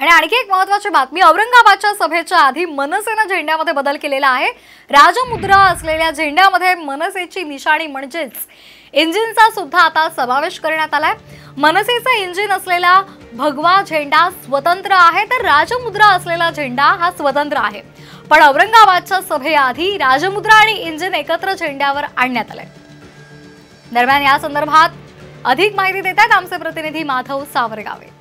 आणि आणखी एक महत्वाची बातमी औरंगाबादच्या सभेच्या आधी मनसेनं झेंड्यामध्ये बदल केलेला आहे राजमुद्रा असलेल्या झेंड्यामध्ये मनसेची निशाणी म्हणजेच इंजिनचा सुद्धा आता समावेश करण्यात आलाय मनसेचा इंजिन असलेला भगवा झेंडा स्वतंत्र आहे तर राजमुद्रा असलेला झेंडा हा स्वतंत्र आहे पण औरंगाबादच्या सभेआधी राजमुद्रा आणि इंजिन एकत्र झेंड्यावर आणण्यात आलंय दरम्यान या संदर्भात अधिक माहिती देत आहेत आमचे प्रतिनिधी माधव सावरगावे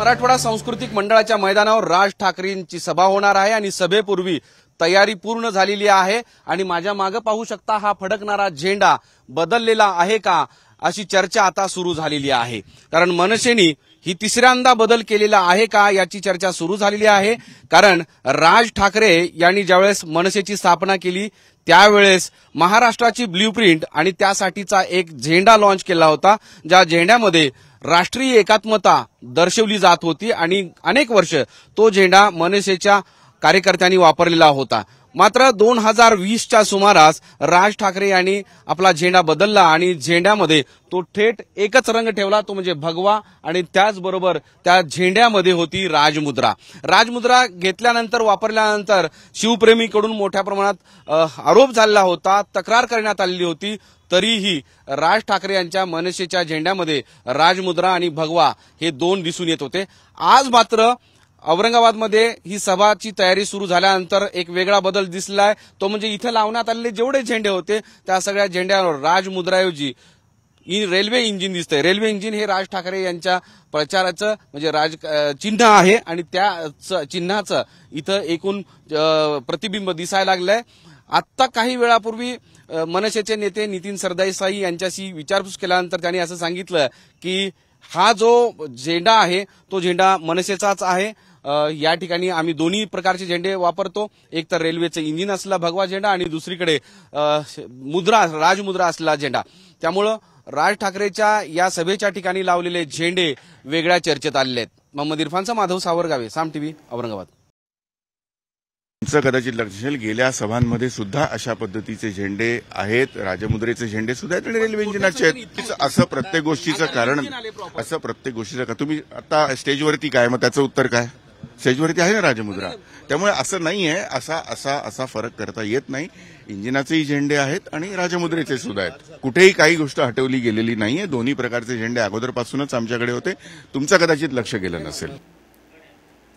मराठवाडा सांस्कृतिक मंडळाच्या मैदानावर राज ठाकरेंची सभा होणार आहे आणि सभेपूर्वी तयारी पूर्ण झालेली आहे आणि माझ्या मागे पाहू शकता हा फडकणारा झेंडा बदललेला आहे का अशी चर्चा आता सुरू झालेली आहे कारण मनसेनी ही तिसऱ्यांदा बदल केलेला आहे का याची चर्चा सुरू झालेली आहे कारण राज ठाकरे यांनी ज्यावेळेस मनसेची स्थापना केली त्यावेळेस महाराष्ट्राची प्रिंट आणि त्यासाठीचा एक झेंडा लॉन्च केला होता ज्या झेंड्यामध्ये राष्ट्रीय एकात्मता दर्शवली जात होती आणि अनेक वर्ष तो झेंडा मनसेच्या कार्यकर्त्यांनी वापरलेला होता मात्र दोन हजार वीसच्या सुमारास राज ठाकरे यांनी आपला झेंडा बदलला आणि झेंड्यामध्ये तो थेट एकच रंग ठेवला तो म्हणजे भगवा आणि त्याचबरोबर त्या झेंड्यामध्ये होती राजमुद्रा राजमुद्रा घेतल्यानंतर वापरल्यानंतर शिवप्रेमीकडून मोठ्या प्रमाणात आरोप झालेला होता तक्रार करण्यात आलेली होती तरीही राज ठाकरे यांच्या मनसेच्या झेंड्यामध्ये राजमुद्रा आणि भगवा हे दोन दिसून येत होते आज मात्र औरंगाबादमध्ये ही सभाची तयारी सुरू झाल्यानंतर एक वेगळा बदल दिसलाय तो म्हणजे इथं लावण्यात आलेले जेवढे झेंडे होते त्या सगळ्या झेंड्यावर राजमुद्राऐवजी रेल्वे इंजिन दिसतंय रेल्वे इंजिन हे राज ठाकरे यांच्या प्रचाराचं म्हणजे राज चिन्ह आहे आणि त्या चिन्हाचं इथं एकूण प्रतिबिंब दिसायला लागलंय आत्ता काही वेळापूर्वी मनसेचे नेते नितीन सरदेसाई यांच्याशी विचारपूस केल्यानंतर त्यांनी असं सांगितलं की हा जो झेंडा आहे तो झेंडा मनसेचाच आहे या ठिकाणी आम्ही दोन्ही प्रकारचे झेंडे वापरतो एक तर रेल्वेचं इंजिन असला भगवा झेंडा आणि दुसरीकडे मुद्रा राजमुद्रा असला झेंडा त्यामुळं राज ठाकरेच्या या सभेच्या ठिकाणी लावलेले झेंडे वेगळ्या चर्चेत आलेले आहेत मोहम्मद इरफानचा माधव सावरगावे साम टीव्ही औरंगाबाद कदाचित लक्ष असेल गेल्या सभांमध्ये सुद्धा अशा पद्धतीचे झेंडे आहेत राजमुद्रेचे झेंडे सुद्धा आहेत आणि रेल्वे इंजिनाचे आहेत असं प्रत्येक गोष्टीचं कारण असं प्रत्येक गोष्टीचं तुम्ही आता स्टेजवरती काय मग त्याचं उत्तर काय सेजवरती आहे ना राजमुद्रा त्यामुळे असं नाही आहे असा असा असा फरक करता येत नाही इंजिनाचेही झेंडे आहेत आणि राजमुद्रेचे सुद्धा आहेत कुठेही काही गोष्ट हटवली गेलेली नाहीये दोन्ही प्रकारचे झेंडे अगोदरपासूनच आमच्याकडे होते तुमचं कदाचित लक्ष गेलं नसेल